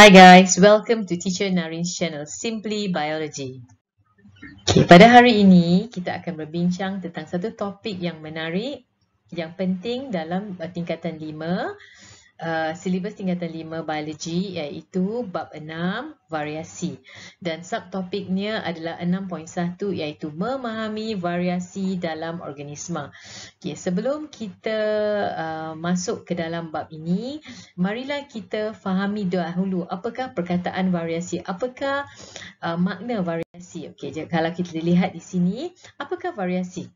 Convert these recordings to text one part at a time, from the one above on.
Hi guys, welcome to Teacher Narin's channel, Simply Biology. Okay, pada hari ini, kita akan berbincang tentang satu topik yang menarik, yang penting dalam uh, tingkatan Lima uh, silibus tingkatan 5 biologi iaitu bab 6 variasi dan subtopiknya adalah 6.1 iaitu memahami variasi dalam organisma. Okay, sebelum kita uh, masuk ke dalam bab ini, marilah kita fahami dahulu apakah perkataan variasi, apakah uh, makna variasi. Okey, kalau kita lihat di sini, apakah variasi?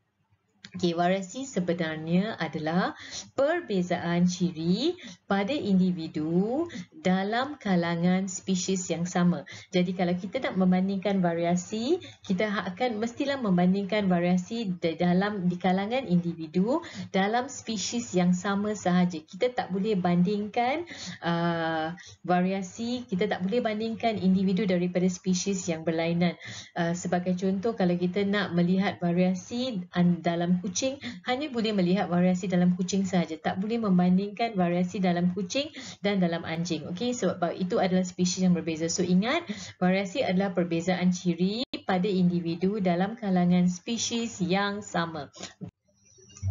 Okay, warasi sebenarnya adalah perbezaan ciri pada individu dalam kalangan spesies yang sama. Jadi kalau kita nak membandingkan variasi, kita akan mestilah membandingkan variasi di dalam di kalangan individu dalam spesies yang sama sahaja. Kita tak boleh bandingkan uh, variasi, kita tak boleh bandingkan individu daripada spesies yang berlainan. Uh, sebagai contoh, kalau kita nak melihat variasi dalam kucing hanya boleh melihat variasi dalam kucing sahaja. Tak boleh membandingkan variasi dalam kucing dan dalam anjing. Okey, sebab so, itu adalah spesies yang berbeza. So, ingat variasi adalah perbezaan ciri pada individu dalam kalangan spesies yang sama.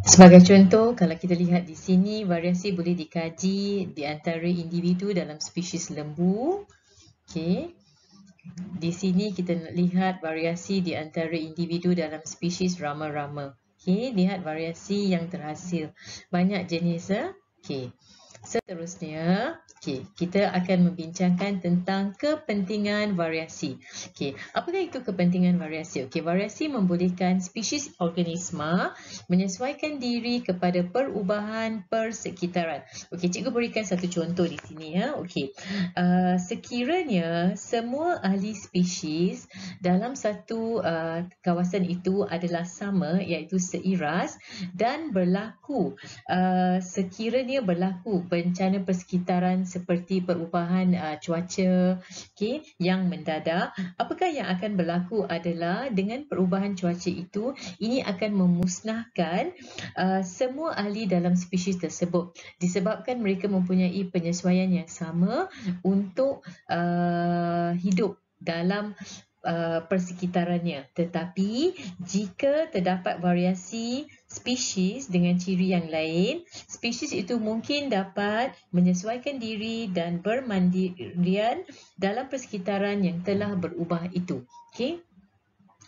Sebagai contoh, kalau kita lihat di sini, variasi boleh dikaji di antara individu dalam spesies lembu. Okey, Di sini kita lihat variasi di antara individu dalam spesies rama-rama. Okey, lihat variasi yang terhasil. Banyak jenis, eh? Okey. Seterusnya, okay, kita akan membincangkan tentang kepentingan variasi. Okay, apakah itu kepentingan variasi? Okay, variasi membolehkan spesies organisma menyesuaikan diri kepada perubahan persekitaran. Okay, cikgu berikan satu contoh di sini. Ya. Okay, uh, sekiranya semua ahli spesies dalam satu uh, kawasan itu adalah sama iaitu seiras dan berlaku uh, sekiranya berlaku bencana persekitaran seperti perubahan uh, cuaca okay, yang mendadak, apakah yang akan berlaku adalah dengan perubahan cuaca itu, ini akan memusnahkan uh, semua ahli dalam spesies tersebut disebabkan mereka mempunyai penyesuaian yang sama untuk uh, hidup dalam uh, Uh, persekitarannya. Tetapi jika terdapat variasi spesies dengan ciri yang lain, spesies itu mungkin dapat menyesuaikan diri dan bermandirian dalam persekitaran yang telah berubah itu. Okay?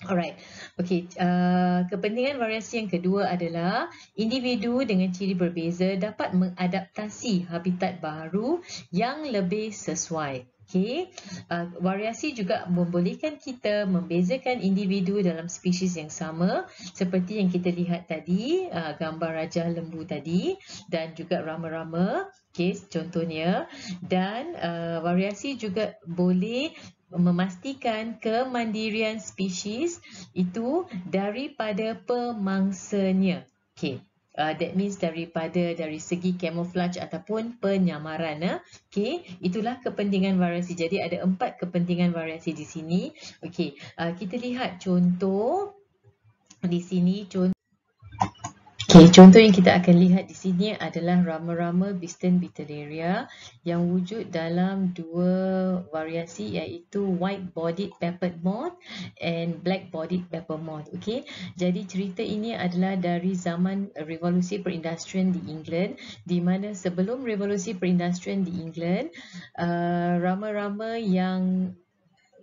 Alright, okay. Uh, kepentingan variasi yang kedua adalah individu dengan ciri berbeza dapat mengadaptasi habitat baru yang lebih sesuai. Okay. Uh, ah, variasi juga membolehkan kita membezakan individu dalam spesies yang sama seperti yang kita lihat tadi, uh, gambar raja lembu tadi dan juga rama-rama, okay, contohnya. Dan uh, variasi juga boleh memastikan kemandirian spesies itu daripada pemangsanya. Okay uh, that means daripada dari segi camouflage ataupun penyamaran. Eh? Okay, itulah kepentingan variasi. Jadi ada empat kepentingan variasi di sini. Okay, uh, kita lihat contoh di sini contoh. Okey, contoh yang kita akan lihat di sini adalah rama-rama Bisten Bitteraria yang wujud dalam dua variasi iaitu white bodied peppered moth and black bodied pepper moth. Okey. Jadi cerita ini adalah dari zaman revolusi perindustrian di England di mana sebelum revolusi perindustrian di England, uh, rama-rama uh, yang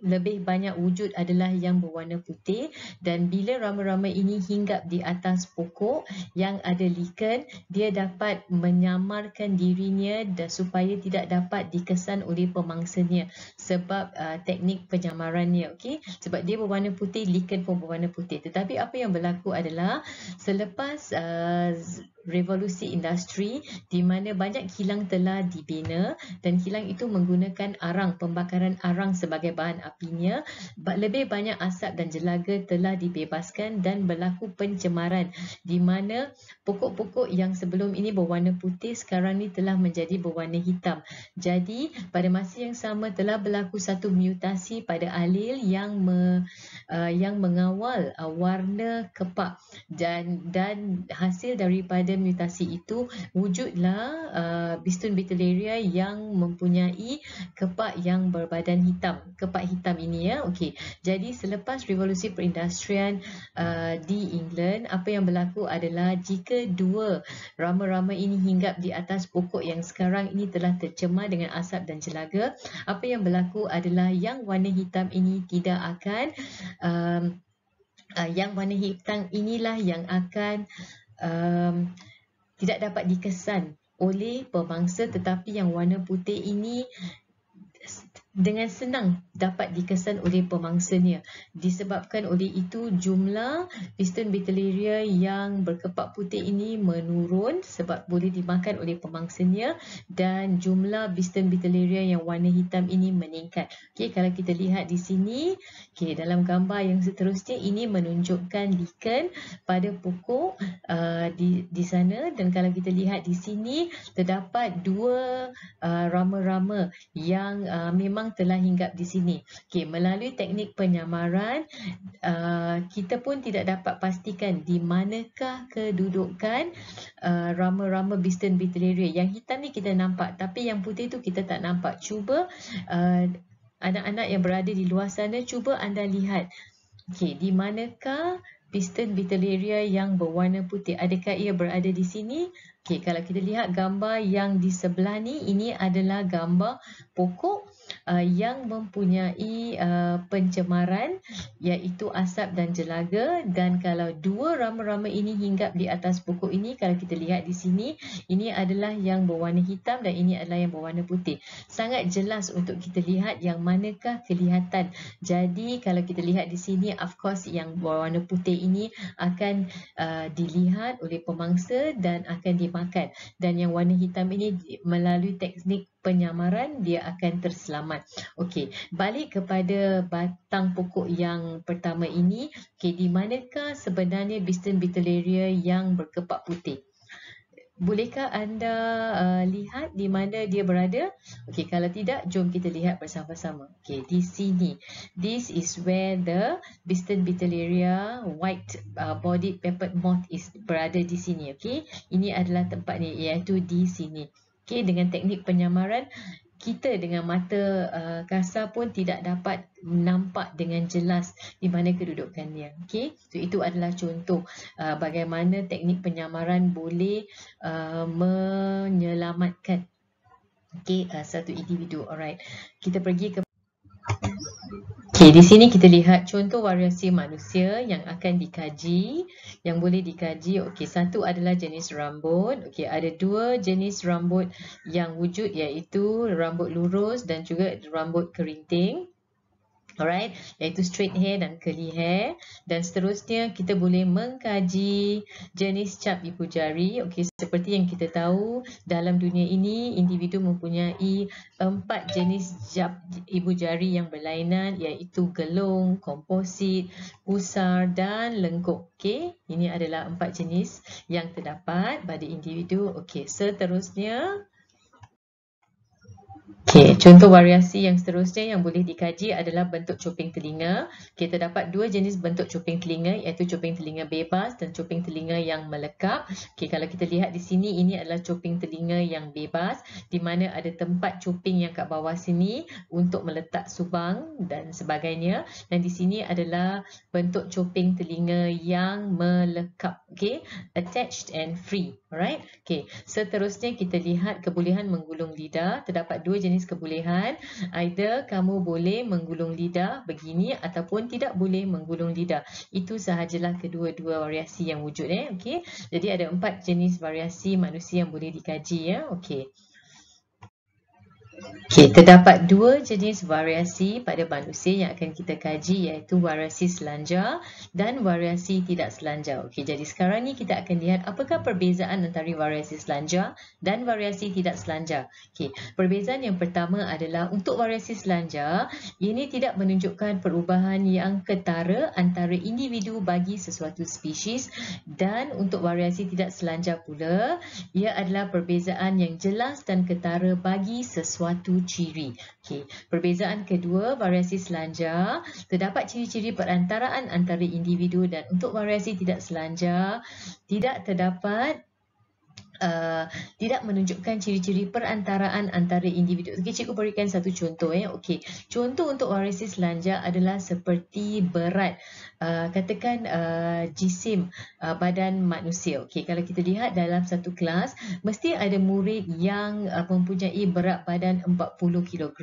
lebih banyak wujud adalah yang berwarna putih dan bila ramai-ramai ini hinggap di atas pokok yang ada liken, dia dapat menyamarkan dirinya dan supaya tidak dapat dikesan oleh pemangsanya sebab uh, teknik penyamarannya okay? sebab dia berwarna putih liken pun berwarna putih tetapi apa yang berlaku adalah selepas uh, revolusi industri di mana banyak kilang telah dibina dan kilang itu menggunakan arang pembakaran arang sebagai bahan api apinya lebih banyak asap dan jelaga telah dibebaskan dan berlaku pencemaran di mana pokok-pokok yang sebelum ini berwarna putih sekarang ni telah menjadi berwarna hitam jadi pada masa yang sama telah berlaku satu mutasi pada alil yang me, uh, yang mengawal uh, warna kepak dan dan hasil daripada mutasi itu wujudlah uh, bistun betularia yang mempunyai kepak yang berbadan hitam kepak hitam hitam ini ya. Okey. Jadi selepas revolusi perindustrian uh, di England, apa yang berlaku adalah jika dua rama-rama ini hinggap di atas pokok yang sekarang ini telah tercemar dengan asap dan jelaga, apa yang berlaku adalah yang warna hitam ini tidak akan um, uh, yang warna hitam inilah yang akan um, tidak dapat dikesan oleh pemangsa tetapi yang warna putih ini dengan senang dapat dikesan oleh pemangsanya. Disebabkan oleh itu, jumlah piston bitelaria yang berkepak putih ini menurun sebab boleh dimakan oleh pemangsanya dan jumlah piston bitelaria yang warna hitam ini meningkat. Okay, kalau kita lihat di sini, okay dalam gambar yang seterusnya ini menunjukkan liken pada pokok uh, di di sana dan kalau kita lihat di sini terdapat dua uh, rama-rama yang uh, memang peluang telah hinggap di sini. Okay, melalui teknik penyamaran, uh, kita pun tidak dapat pastikan di manakah kedudukan uh, rama-rama uh, Bistan Bitteraria. Yang hitam ni kita nampak tapi yang putih tu kita tak nampak. Cuba uh, anak-anak uh, yang berada di luar sana, cuba anda lihat. Okay, di manakah Piston Vitellaria yang berwarna putih. Adakah ia berada di sini Okay, kalau kita lihat gambar yang di sebelah ni, ini adalah gambar pokok uh, yang mempunyai uh, pencemaran iaitu asap dan jelaga dan kalau dua rama-rama ini hinggap di atas pokok ini, kalau kita lihat di sini, ini adalah yang berwarna hitam dan ini adalah yang berwarna putih. Sangat jelas untuk kita lihat yang manakah kelihatan. Jadi, kalau kita lihat di sini, of course yang berwarna putih ini akan uh, dilihat oleh pemangsa dan akan di makan dan yang warna hitam ini melalui teknik penyamaran dia akan terselamat. Okey, balik kepada batang pokok yang pertama ini, okey di manakah sebenarnya Bistan bitelaria yang berkepak putih? Bolehkah anda uh, lihat di mana dia berada? Okey, kalau tidak, jom kita lihat bersama-sama. Okey, di sini. This is where the Bistan Bitalaria white uh, bodied peppered moth is berada di sini. Okey, ini adalah tempatnya iaitu di sini. Okey, dengan teknik penyamaran, kita dengan mata uh, kasar pun tidak dapat nampak dengan jelas di mana kedudukannya. Okay? So, itu adalah contoh uh, bagaimana teknik penyamaran boleh uh, menyelamatkan okay, uh, satu individu. Alright, Kita pergi ke... Okey, di sini kita lihat contoh variasi manusia yang akan dikaji, yang boleh dikaji. Okey, satu adalah jenis rambut. Okey, ada dua jenis rambut yang wujud iaitu rambut lurus dan juga rambut keriting. Alright, iaitu straight hair dan curly hair. Dan seterusnya, kita boleh mengkaji jenis cap ibu jari. Okey, seperti yang kita tahu, dalam dunia ini, individu mempunyai empat jenis cap ibu jari yang berlainan iaitu gelung, komposit, pusar dan lengkok. Okay, ini adalah empat jenis yang terdapat pada individu. Okey, seterusnya... Okay, hmm. contoh variasi yang seterusnya yang boleh dikaji adalah bentuk coping telinga. Kita dapat dua jenis bentuk coping telinga iaitu coping telinga bebas dan coping telinga yang melekap. Okay, kalau kita lihat di sini, ini adalah coping telinga yang bebas di mana ada tempat coping yang kat bawah sini untuk meletak subang dan sebagainya. Dan di sini adalah bentuk coping telinga yang melekap. Okay, attached and free. Alright, okay. Seterusnya kita lihat kebolehan menggulung lidah. Terdapat dua jenis kebolehan. Either kamu boleh menggulung lidah begini ataupun tidak boleh menggulung lidah. Itu sahajalah kedua-dua variasi yang wujud. Eh? Okay. Jadi ada empat jenis variasi manusia yang boleh dikaji. ya. Okay. Okey, terdapat dua jenis variasi pada manusia yang akan kita kaji iaitu variasi selanjar dan variasi tidak selanjar. Okey, jadi sekarang ni kita akan lihat apakah perbezaan antara variasi selanjar dan variasi tidak selanjar. Okey, perbezaan yang pertama adalah untuk variasi selanjar, ini tidak menunjukkan perubahan yang ketara antara individu bagi sesuatu spesies dan untuk variasi tidak selanjar pula, ia adalah perbezaan yang jelas dan ketara bagi sesuatu satu ciri. Okay. perbezaan kedua variasi selanjar terdapat ciri-ciri perantaraan antara individu dan untuk variasi tidak selanjar tidak terdapat Eh, tidak menunjukkan ciri-ciri perantaraan antara individu. Okay, cikgu berikan satu contoh. Eh. Okey, contoh untuk varisis lanjar adalah seperti berat. Uh, katakan uh, jisim uh, badan manusia. Okey, kalau kita lihat dalam satu kelas, mesti ada murid yang uh, mempunyai berat badan 40 kg.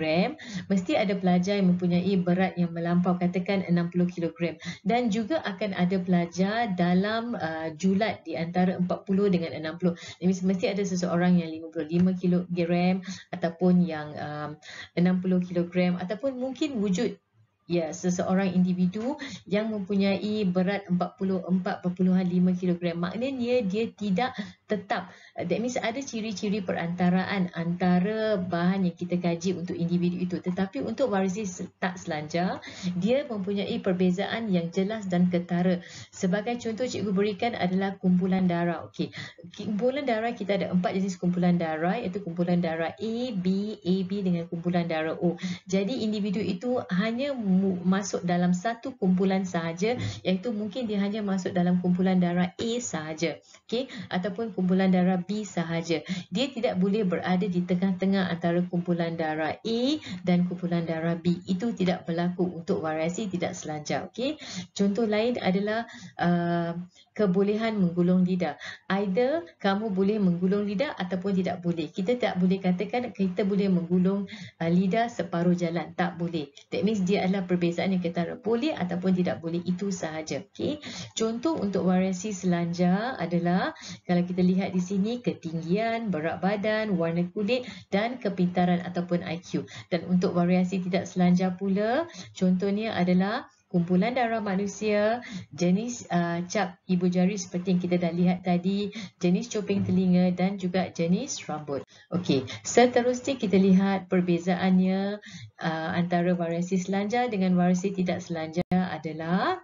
Mesti ada pelajar yang mempunyai berat yang melampau, katakan 60 kg. Dan juga akan ada pelajar dalam uh, julat di antara 40 dengan 60 mesti ada seseorang yang 55 kg ataupun yang um, 60 kg ataupun mungkin wujud ya seseorang individu yang mempunyai berat 44.5 kg maknanya dia tidak tetap uh, that means ada ciri-ciri perantaraan antara bahan yang kita kaji untuk individu itu tetapi untuk varisi tak selanjar dia mempunyai perbezaan yang jelas dan ketara sebagai contoh cikgu berikan adalah kumpulan darah okey kumpulan darah kita ada empat jenis kumpulan darah iaitu kumpulan darah A B AB dengan kumpulan darah O jadi individu itu hanya masuk dalam satu kumpulan sahaja iaitu mungkin dia hanya masuk dalam kumpulan darah A sahaja okey ataupun kumpulan darah B sahaja. Dia tidak boleh berada di tengah-tengah antara kumpulan darah A dan kumpulan darah B. Itu tidak berlaku untuk variasi tidak selanjang. Okay? Contoh lain adalah uh, kebolehan menggulung lidah. Either kamu boleh menggulung lidah ataupun tidak boleh. Kita tak boleh katakan kita boleh menggulung uh, lidah separuh jalan. Tak boleh. That means dia adalah perbezaan yang kita boleh ataupun tidak boleh. Itu sahaja. Okay? Contoh untuk variasi selanjar adalah kalau kita dilihat di sini ketinggian, berat badan, warna kulit dan kepintaran ataupun IQ. Dan untuk variasi tidak selanjar pula, contohnya adalah kumpulan darah manusia, jenis uh, cap ibu jari seperti yang kita dah lihat tadi, jenis coping telinga dan juga jenis rambut. Okey, seterusnya kita lihat perbezaannya uh, antara variasi selanjar dengan variasi tidak selanjar adalah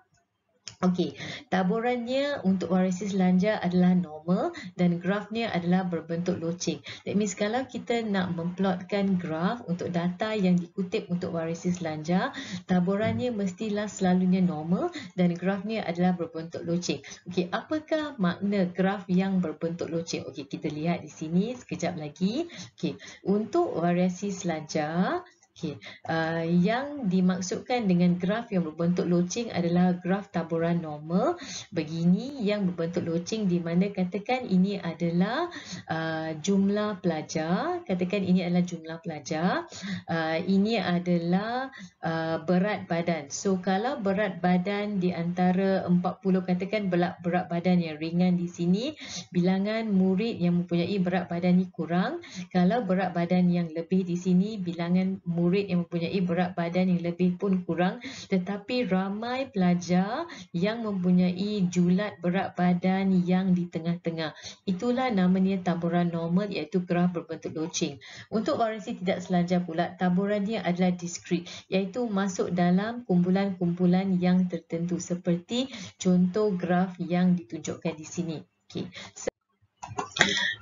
Okey, taburannya untuk varises lanja adalah normal dan grafnya adalah berbentuk loceng. That means kalau kita nak memplotkan graf untuk data yang dikutip untuk varises lanja, taburannya mestilah selalunya normal dan grafnya adalah berbentuk loceng. Okey, apakah makna graf yang berbentuk loceng? Okey, kita lihat di sini sekejap lagi. Okey, untuk varises lanja, Okay. Uh, yang dimaksudkan dengan graf yang berbentuk loceng adalah graf taburan normal begini yang berbentuk loceng di mana katakan ini adalah uh, jumlah pelajar katakan ini adalah jumlah pelajar uh, ini adalah uh, berat badan so kalau berat badan di antara 40 katakan berat, berat badan yang ringan di sini bilangan murid yang mempunyai berat badan ini kurang kalau berat badan yang lebih di sini bilangan murid murid yang mempunyai berat badan yang lebih pun kurang tetapi ramai pelajar yang mempunyai julat berat badan yang di tengah-tengah. Itulah namanya taburan normal iaitu graf berbentuk loceng. Untuk varansi tidak selanjar pula, taburannya adalah diskrit iaitu masuk dalam kumpulan-kumpulan yang tertentu seperti contoh graf yang ditunjukkan di sini. Okay.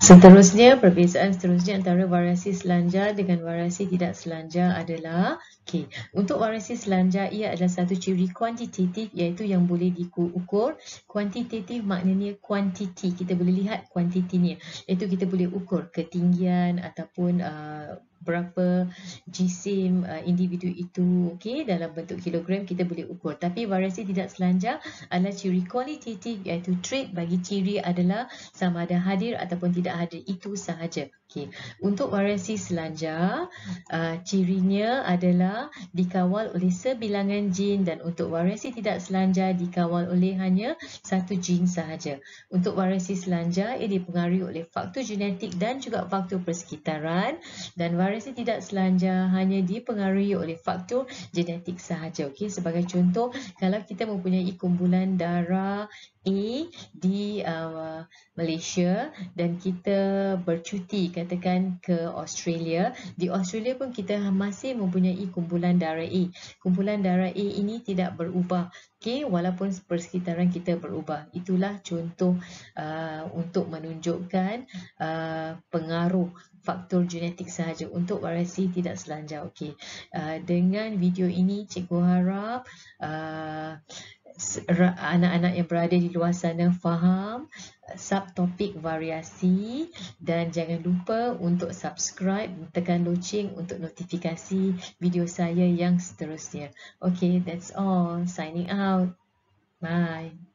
Seterusnya, perbezaan seterusnya antara variasi selanja dengan variasi tidak selanja adalah okay, Untuk variasi selanja, ia adalah satu ciri kuantitatif iaitu yang boleh diukur Kuantitatif maknanya kuantiti, kita boleh lihat kuantitinya Iaitu kita boleh ukur ketinggian ataupun uh, berapa jisim uh, individu itu okey dalam bentuk kilogram kita boleh ukur tapi variasi tidak selanjang adalah ciri kualitatif iaitu trait bagi ciri adalah sama ada hadir ataupun tidak hadir itu sahaja okey untuk variasi selanjang uh, cirinya adalah dikawal oleh sebilangan gen dan untuk variasi tidak selanjang dikawal oleh hanya satu gen sahaja untuk variasi selanjang ia dipengaruhi oleh faktor genetik dan juga faktor persekitaran dan variasi variasi tidak selanja hanya dipengaruhi oleh faktor genetik sahaja. Okey, sebagai contoh, kalau kita mempunyai kumpulan darah A di uh, Malaysia dan kita bercuti katakan ke Australia, di Australia pun kita masih mempunyai kumpulan darah A. Kumpulan darah A ini tidak berubah. Okay, walaupun persekitaran kita berubah. Itulah contoh uh, untuk menunjukkan uh, pengaruh faktor genetik sahaja untuk variasi tidak selanjang. Okay. Uh, dengan video ini, cikgu harap uh, anak-anak yang berada di luar sana faham subtopik variasi dan jangan lupa untuk subscribe tekan loceng untuk notifikasi video saya yang seterusnya. Okay, that's all. Signing out. Bye.